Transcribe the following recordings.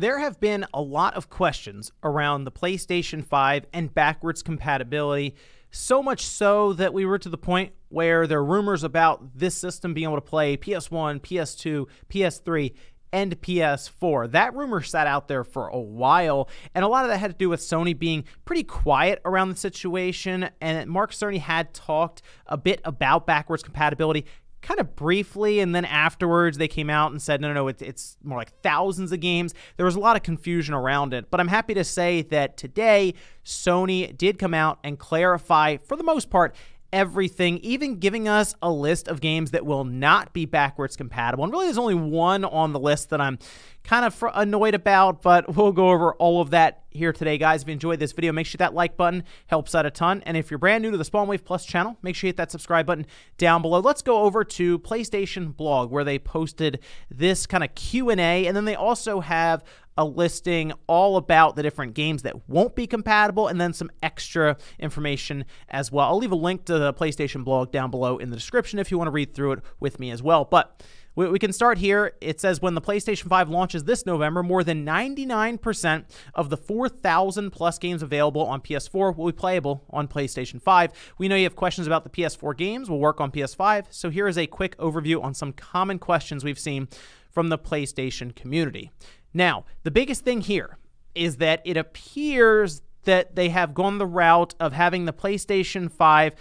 There have been a lot of questions around the PlayStation 5 and backwards compatibility, so much so that we were to the point where there are rumors about this system being able to play PS1, PS2, PS3, and PS4. That rumor sat out there for a while, and a lot of that had to do with Sony being pretty quiet around the situation. And Mark Cerny had talked a bit about backwards compatibility kind of briefly, and then afterwards they came out and said, no, no, no, it's, it's more like thousands of games. There was a lot of confusion around it, but I'm happy to say that today Sony did come out and clarify, for the most part, everything, even giving us a list of games that will not be backwards compatible. And really, there's only one on the list that I'm kind of annoyed about, but we'll go over all of that here today, guys. If you enjoyed this video, make sure that like button helps out a ton. And if you're brand new to the Spawn Wave Plus channel, make sure you hit that subscribe button down below. Let's go over to PlayStation Blog, where they posted this kind of Q&A, and then they also have a listing all about the different games that won't be compatible and then some extra information as well. I'll leave a link to the PlayStation blog down below in the description if you want to read through it with me as well. But we, we can start here. It says when the PlayStation 5 launches this November, more than 99% of the 4,000 plus games available on PS4 will be playable on PlayStation 5. We know you have questions about the PS4 games. We'll work on PS5. So here is a quick overview on some common questions we've seen from the PlayStation community. Now, the biggest thing here is that it appears that they have gone the route of having the PlayStation 5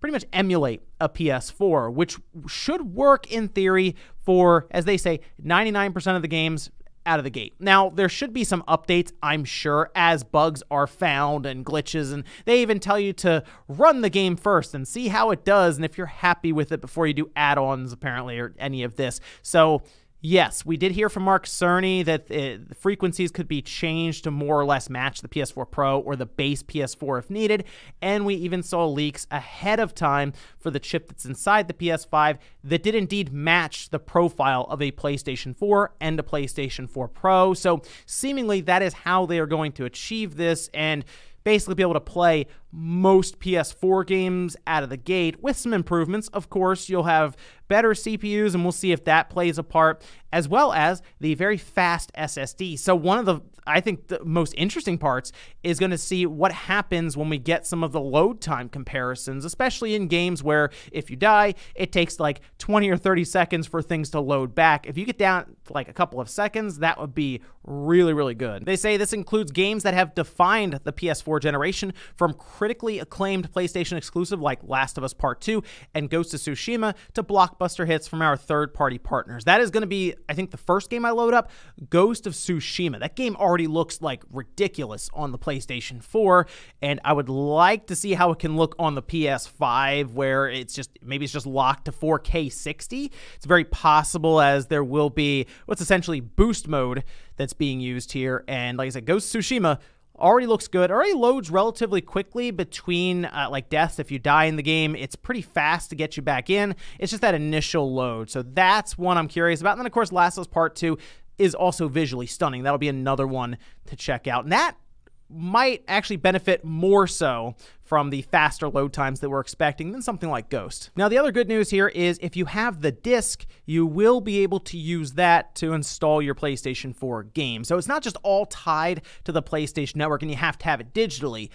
pretty much emulate a PS4, which should work in theory for, as they say, 99% of the games out of the gate. Now, there should be some updates, I'm sure, as bugs are found and glitches, and they even tell you to run the game first and see how it does, and if you're happy with it before you do add ons, apparently, or any of this. So, Yes, we did hear from Mark Cerny that uh, the frequencies could be changed to more or less match the PS4 Pro or the base PS4 if needed, and we even saw leaks ahead of time for the chip that's inside the PS5 that did indeed match the profile of a PlayStation 4 and a PlayStation 4 Pro. So, seemingly, that is how they are going to achieve this and basically be able to play most PS4 games out of the gate with some improvements. Of course, you'll have better CPUs, and we'll see if that plays a part, as well as the very fast SSD. So, one of the, I think, the most interesting parts is going to see what happens when we get some of the load time comparisons, especially in games where if you die, it takes like 20 or 30 seconds for things to load back. If you get down like a couple of seconds, that would be really, really good. They say this includes games that have defined the PS4 generation from critically acclaimed PlayStation exclusive like Last of Us Part 2 and Ghost of Tsushima to blockbuster hits from our third party partners. That is going to be, I think, the first game I load up Ghost of Tsushima. That game already looks like ridiculous on the PlayStation 4, and I would like to see how it can look on the PS5, where it's just maybe it's just locked to 4K 60. It's very possible as there will be what's essentially boost mode that's being used here. And like I said, Ghost of Tsushima already looks good. Already loads relatively quickly between uh, like deaths. If you die in the game, it's pretty fast to get you back in. It's just that initial load. So that's one I'm curious about. And then of course, Last of Us Part Two is also visually stunning. That'll be another one to check out. And that might actually benefit more so from the faster load times that we're expecting than something like Ghost. Now, the other good news here is if you have the disc, you will be able to use that to install your PlayStation 4 game. So it's not just all tied to the PlayStation Network and you have to have it digitally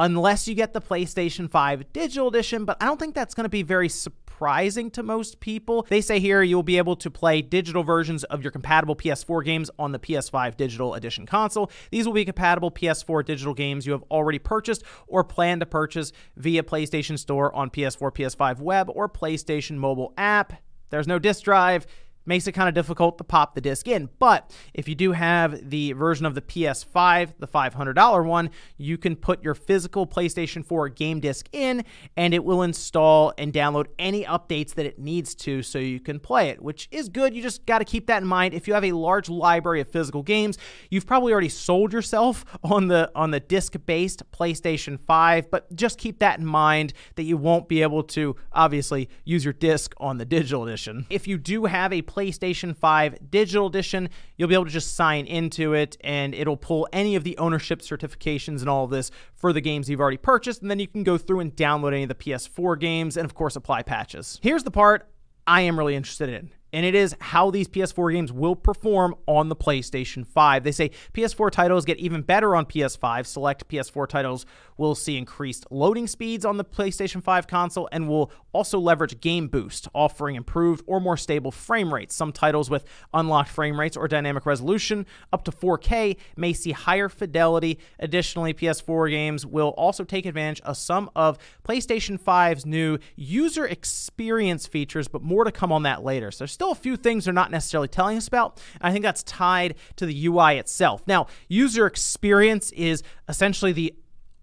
unless you get the PlayStation 5 Digital Edition, but I don't think that's going to be very surprising to most people. They say here you'll be able to play digital versions of your compatible PS4 games on the PS5 Digital Edition console. These will be compatible PS4 digital games you have already purchased or plan to purchase via PlayStation Store on PS4, PS5 web, or PlayStation mobile app. There's no disk drive. Makes it kind of difficult to pop the disc in. But if you do have the version of the PS5, the $500 one, you can put your physical PlayStation 4 game disc in and it will install and download any updates that it needs to so you can play it, which is good. You just got to keep that in mind. If you have a large library of physical games, you've probably already sold yourself on the on the disc-based PlayStation 5, but just keep that in mind that you won't be able to obviously use your disc on the digital edition. If you do have a PlayStation PlayStation 5 Digital Edition. You'll be able to just sign into it and it'll pull any of the ownership certifications and all of this for the games you've already purchased. And then you can go through and download any of the PS4 games and, of course, apply patches. Here's the part I am really interested in and it is how these PS4 games will perform on the PlayStation 5. They say PS4 titles get even better on PS5. Select PS4 titles will see increased loading speeds on the PlayStation 5 console and will also leverage Game Boost, offering improved or more stable frame rates. Some titles with unlocked frame rates or dynamic resolution up to 4K may see higher fidelity. Additionally, PS4 games will also take advantage of some of PlayStation 5's new user experience features, but more to come on that later. So still a few things they're not necessarily telling us about. I think that's tied to the UI itself. Now, user experience is essentially the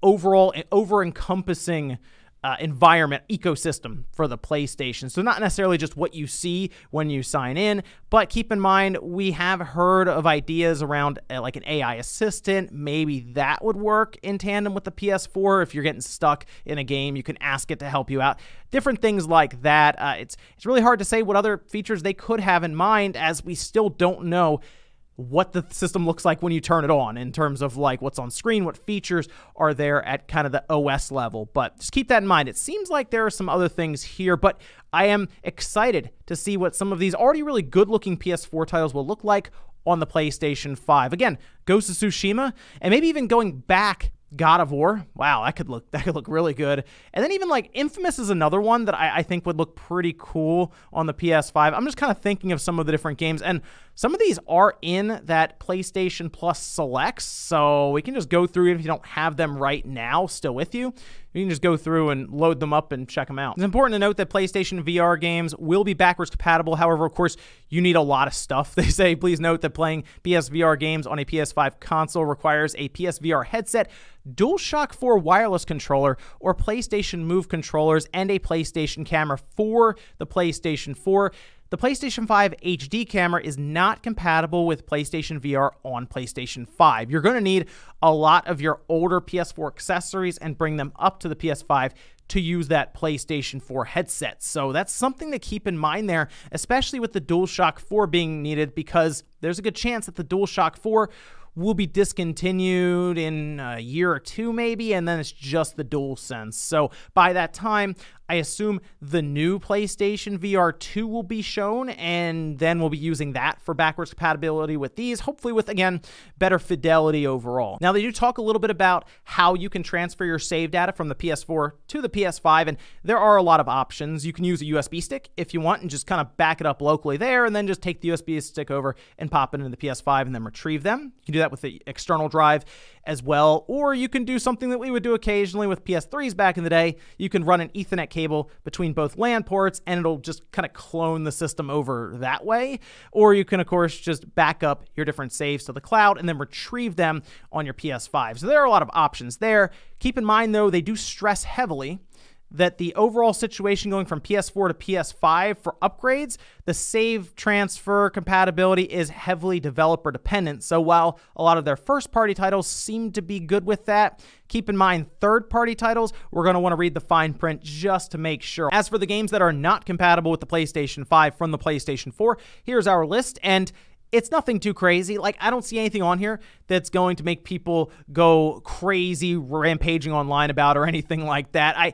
overall eh, over encompassing uh, environment ecosystem for the PlayStation. So, not necessarily just what you see when you sign in, but keep in mind we have heard of ideas around uh, like an AI assistant. Maybe that would work in tandem with the PS4 if you're getting stuck in a game. You can ask it to help you out. Different things like that. Uh, it's it's really hard to say what other features they could have in mind as we still don't know what the system looks like when you turn it on in terms of like what's on screen, what features are there at kind of the OS level. But just keep that in mind. It seems like there are some other things here, but I am excited to see what some of these already really good looking PS4 titles will look like on the PlayStation 5. Again, Ghost of Tsushima and maybe even going back God of War. Wow, that could look that could look really good. And then even like Infamous is another one that I, I think would look pretty cool on the PS5. I'm just kind of thinking of some of the different games and some of these are in that PlayStation Plus selects, so we can just go through if you don't have them right now still with you. You can just go through and load them up and check them out. It's important to note that PlayStation VR games will be backwards compatible. However, of course, you need a lot of stuff. They say, please note that playing PSVR games on a PS5 console requires a PSVR headset, DualShock 4 wireless controller, or PlayStation Move controllers, and a PlayStation camera for the PlayStation 4. The PlayStation 5 HD camera is not compatible with PlayStation VR on PlayStation 5. You're going to need a lot of your older PS4 accessories and bring them up to the PS5 to use that PlayStation 4 headset. So that's something to keep in mind there, especially with the DualShock 4 being needed because there's a good chance that the DualShock 4 will be discontinued in a year or two, maybe, and then it's just the DualSense. So by that time, I assume the new PlayStation VR 2 will be shown, and then we'll be using that for backwards compatibility with these, hopefully with, again, better fidelity overall. Now, they do talk a little bit about how you can transfer your save data from the PS4 to the PS5, and there are a lot of options. You can use a USB stick if you want and just kind of back it up locally there, and then just take the USB stick over and pop it into the PS5 and then retrieve them. You can do that with the external drive as well. Or you can do something that we would do occasionally with PS3s back in the day. You can run an Ethernet cable between both LAN ports and it'll just kind of clone the system over that way. Or you can, of course, just back up your different saves to the cloud and then retrieve them on your PS5. So there are a lot of options there. Keep in mind, though, they do stress heavily that the overall situation going from PS4 to PS5 for upgrades, the save transfer compatibility is heavily developer dependent. So while a lot of their first party titles seem to be good with that, keep in mind third party titles, we're going to want to read the fine print just to make sure. As for the games that are not compatible with the PlayStation 5 from the PlayStation 4, here's our list and it's nothing too crazy. Like, I don't see anything on here that's going to make people go crazy rampaging online about or anything like that. I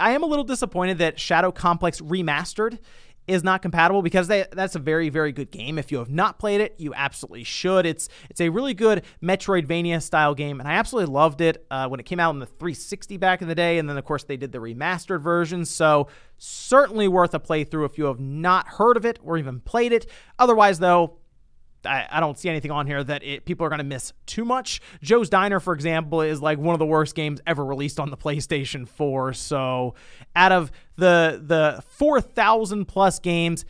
I am a little disappointed that Shadow Complex Remastered is not compatible because they, that's a very very good game. If you have not played it, you absolutely should. It's it's a really good Metroidvania style game, and I absolutely loved it uh, when it came out in the 360 back in the day. And then of course they did the remastered version, so certainly worth a playthrough if you have not heard of it or even played it. Otherwise though, I, I, don't see anything on here that it, people are going to miss too much. Joe's Diner, for example, is like one of the worst games ever released on the PlayStation 4. So, out of the the 4,000 plus games,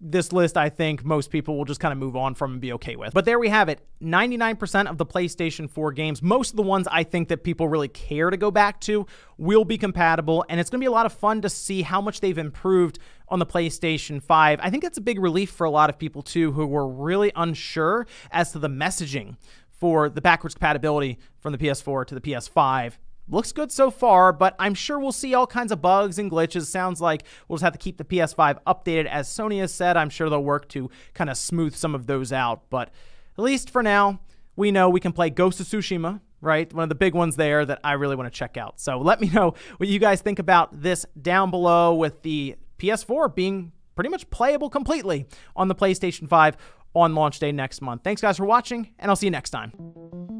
this list, I think most people will just kind of move on from and be okay with. But there we have it 99% of the PlayStation 4 games, most of the ones I think that people really care to go back to, will be compatible. And it's going to be a lot of fun to see how much they've improved on the PlayStation 5. I think that's a big relief for a lot of people, too, who were really unsure as to the messaging for the backwards compatibility from the PS4 to the PS5 looks good so far, but I'm sure we'll see all kinds of bugs and glitches. Sounds like we'll just have to keep the PS5 updated. As Sony has said, I'm sure they'll work to kind of smooth some of those out. But at least for now, we know we can play Ghost of Tsushima, right? One of the big ones there that I really want to check out. So let me know what you guys think about this down below with the PS4 being pretty much playable completely on the PlayStation 5 on launch day next month. Thanks guys for watching, and I'll see you next time.